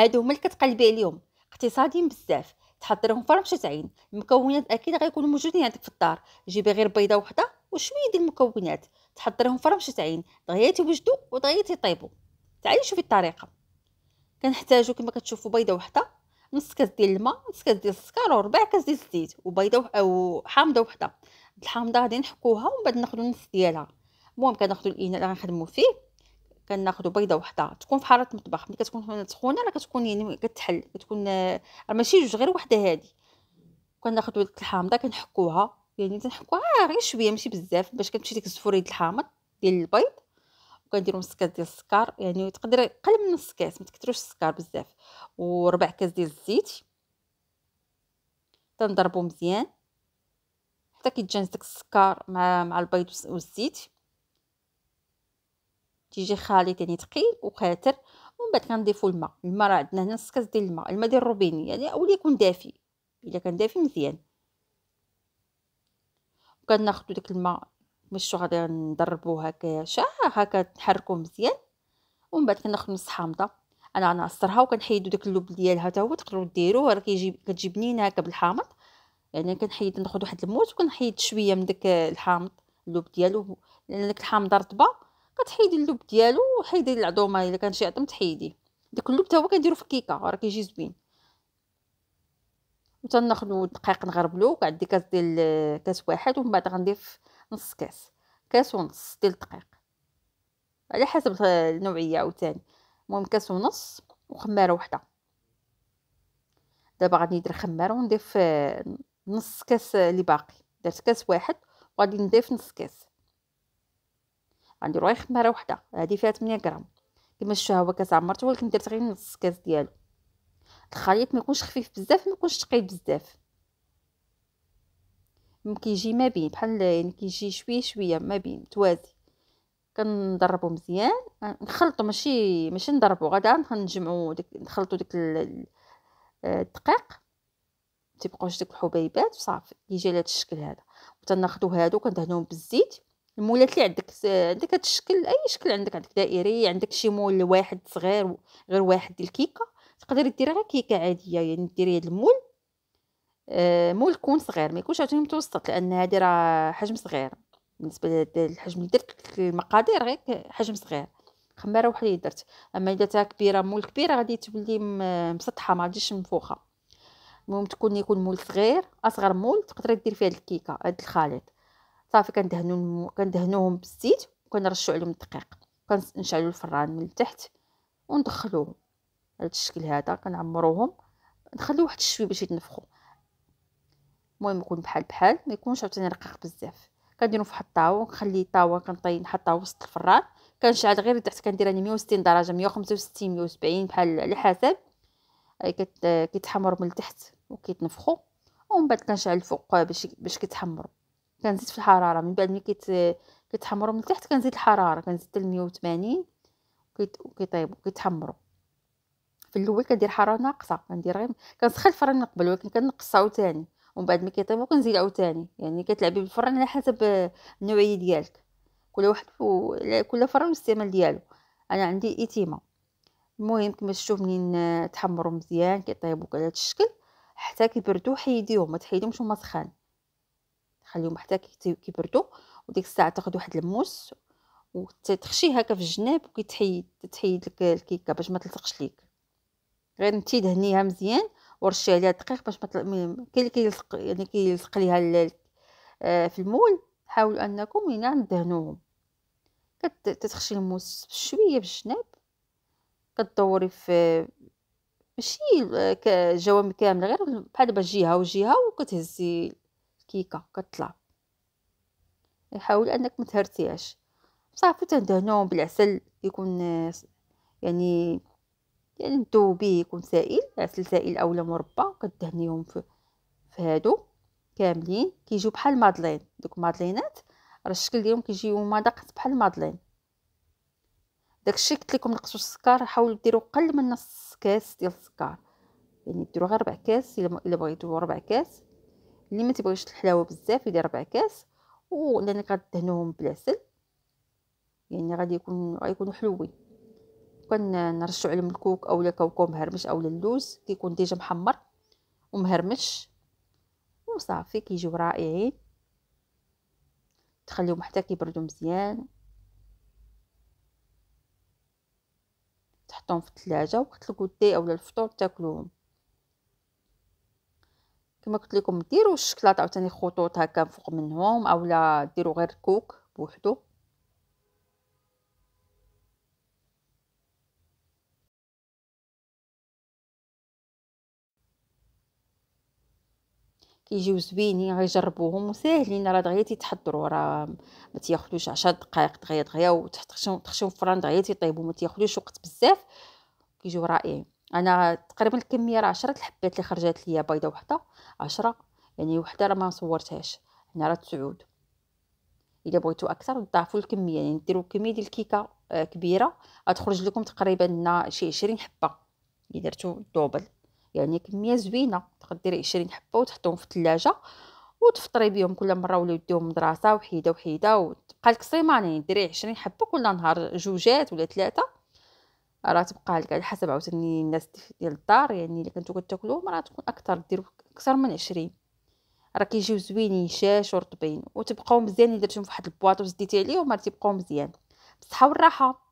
هادو هما اللي كتقلبي عليهم اقتصاديين بزاف تحضرهم في رمشه عين المكونات اكيد غيكونوا موجودين عندك في الدار جيبي غير بيضه وحده وشويه ديال المكونات تحضرهم في رمشه عين دغيا يوجدوا ودغيا تيطيبوا تعالي شوفي الطريقه كنحتاجو كما كتشوفوا بيضه وحده نص كاس ديال الماء نص كاس ديال السكر وربع كاس ديال الزيت وبيضه وح... او حامضه وحده الحامضه غادي نحكوها ومن بعد ناخذ النص ديالها المهم كناخذوا الاناء اللي غنخدمو فيه كناخذوا بيضه وحده تكون في حاره المطبخ ملي كتكون سخونه راه كتكون يعني كتحل كتكون راه ماشي جوج غير وحده هذه كناخذوا ديك الحامضه كنحكوها يعني تنحكوها غير شويه ماشي بزاف باش كتمشي ديك الزفوري ديال الحامض ديال البيض وكنديروا نص كاس ديال السكر يعني تقدر قل من نص كاس ما تكثروش السكر بزاف وربع كاس ديال الزيت تنضربو مزيان حتى كيتجانس داك السكر مع مع البيض والزيت تيجي خليط يعني ثقيل وقاتر ومن بعد كنضيفو الماء الماء راه عندنا هنا نص كاس ديال الماء الماء ديال الروبيني يعني اولا يكون دافي الا كان دافي مزيان وكناخذوا داك الماء مشو غادي نضربوه هكا شا هكا نحركو مزيان ومن بعد كناخذ نص حامضه انا غنعصرها وكنحيدو داك اللب ديالها حتى هو تقدروا ديروه راه كيجي كتجي بنينه هكا بالحامض يعني كنحيد ناخذ واحد الموت وكنحيد شويه من داك الحامض اللب ديالو لان داك الحامضه رطبه كتحيدي اللب ديالو وحيدي العظومه الا كان شي عظم تحيدي داك اللب حتى هو كنديرو في الكيكه راه كيجي زوين وتناخدو الدقيق نغربلو كعندي كاس ديال كاس واحد ومن بعد غنضيف نص كاس كاس ونص ديال الدقيق على حسب النوعيه عاوتاني المهم كاس ونص وخماره وحده دابا غادي ندير خماره ونضيف نص كاس اللي باقي درت كاس واحد وغادي نضيف نص كاس غنديرو غير خماره وحده هذه فيها 8 غرام كما شفتوا هو كاس عمرته ولكن درت غير نص كاس ديالو الخليط ما يكونش خفيف بزاف ما يكونش ثقيل بزاف يجي ما بين بحال يعني كيجي شويه شويه ما بين توازي كنضربو مزيان نخلطو ماشي ماشي نضربو غدا غنجمعو ديك نخلطو ديك آه، الدقيق تيبقاوش ديك الحبيبات وصافي كيجي على هذا الشكل هذا وتناخدو هادو كندهنوهم بالزيت المولات اللي عندك عندك هاد الشكل اي شكل عندك عندك دائري عندك شي مول واحد صغير غير واحد ديال الكيكه تقدري ديري غير كيكه عاديه يعني ديري هاد المول آه، مول يكون صغير ما يكونش عاوتاني متوسط لان هادي راه حجم صغير بالنسبه للحجم اللي درت المقادير غير حجم صغير خماره وحده اللي درت اما الا تا كبيره مول كبيره غادي تولي مسطحه ما غاديش منفوخه المهم تكون يكون مول صغير اصغر مول تقدري ديري فيه هاد الكيكه هاد الخليط صافي كندهنو كندهنوهم بالزيت وكنرشو عليهم الدقيق كنشعلو الفران من التحت وندخلوهم على الشكل هذا كنعمروهم نخليو واحد الشويه باش يتنفخوا المهم يكون بحال بحال ما يكونش عاوتاني رقيق بزاف كنديرو في واحد الطاوه ونخلي الطاوه كنطي نحطها وسط الفران كنشعل غير تحت كندير انا 160 درجه 165 170 بحال على حسب كيتحمر من التحت وكيتنفخوا ومن بعد كنشعل الفوق باش باش كيتحمروا كنزيد في الحراره من بعد ملي كيت كيتحمروا من تحت كنزيد الحراره كنزيد حتى ل 180 كيطيبوا كيتحمروا في الاول كندير حراره ناقصه كندير غير كنسخن الفرن من قبل ولكن كنقص عاوتاني ومن بعد ملي كيطيبوا كنزيد عاوتاني يعني كتلعبي بالفرن على حسب النوعيه ديالك كل واحد و... كل فرن الاستعمال ديالو انا عندي ايتيما المهم كما شفتوا منين تحمروا مزيان كيطيبوا على هذا الشكل حتى كيبردوا حيديهم ما تحيدهمش وما سخان تخليهم حتى كيبردوا وديك الساعه تاخذ واحد الموس وتخشيه هكا في الجناب وكيتحيد تحيد لك الكيكه باش ما تلصقش ليك غير انت دهنيها مزيان ورشي عليها الدقيق باش ما كاين اللي كيلصق يعني كيلصق ليها آه، في المول حاولوا انكم هنا ندهنوهم كتخشي الموس بشويه الجناب كدوري في ماشي آه، جوامع كامل غير بحال دابا جهه وجهه وكتهزي كيكه كطلع حاول انك متهرتيهاش تهرتيهاش صافي تندهنوهم بالعسل يكون يعني يعني مذوبيه يكون سائل عسل سائل اولا مربى كدهنيهم في, في هادو كاملين كيجيو بحال المادلين دوك المادلينات راه الشكل ديالهم كيجيو مذاق بحال المادلين داكشي قلت لكم نقصوا السكر حاولوا ديروا قل من نص كاس ديال السكر يعني ديروا غير ربع كاس الا بغيتوا ربع كاس اللي ما تبغيش الحلاوه بزاف يدير ربع كاس ولانك كدهنوهم بالعسل يعني غادي يكون غيكونوا حلوين كنرشوا عليهم الكوك اولا كاوكو مهرمش اولا اللوز كيكون ديجا محمر ومهرمش وصافي كيجيو رائعين تخليهم حتى كيبردوا مزيان تحطهم في الثلاجه وقت الكودي اولا الفطور تاكلوهم كما قلت لكم ديروا الشكلاط عاوتاني خطوط هكا فوق منهم اولا ديروا غير كوك بوحدو كيجيو زوينين غيجربوهم وساهلين راه دغيا تيتحضروا راه ما تياخذوش 10 دقائق دغيا دغيا وتحشيو تخشيو في الفران دغيا تيطيبوا ما تياخذوش وقت بزاف كيجيو رائعين انا تقريبا الكميه راه 10 الحبات اللي خرجات ليا بيضه وحده 10 يعني وحده راه ما صورتهاش هنا راه تسعود الا بغيتو اكثر ضاعفوا الكميه يعني ديروا كميه ديال الكيكه آه، كبيره غتخرج لكم تقريبا هنا شي 20 حبه الا درتو دوبل يعني كميه زوينه تقدري 20 حبه وتحطهم في الثلاجه وتفطري بهم كل مره ولا يديهم مدرسه وحيده وحيده وتبقى لك سيمانه يعني ديري 20 حبه كل نهار جوجات ولا ثلاثه راه تبقى لك على حسب عاوتاني الناس ديال الدار يعني اللي كنتو كتاكلوهم راه تكون اكثر ديروا اكثر من عشرين راه كيجيو زوينين شاش ورطبين وتبقاو مزيانين درتهم فواحد البواط وزديتي عليهم راه تيبقاو مزيان بالصحه والراحه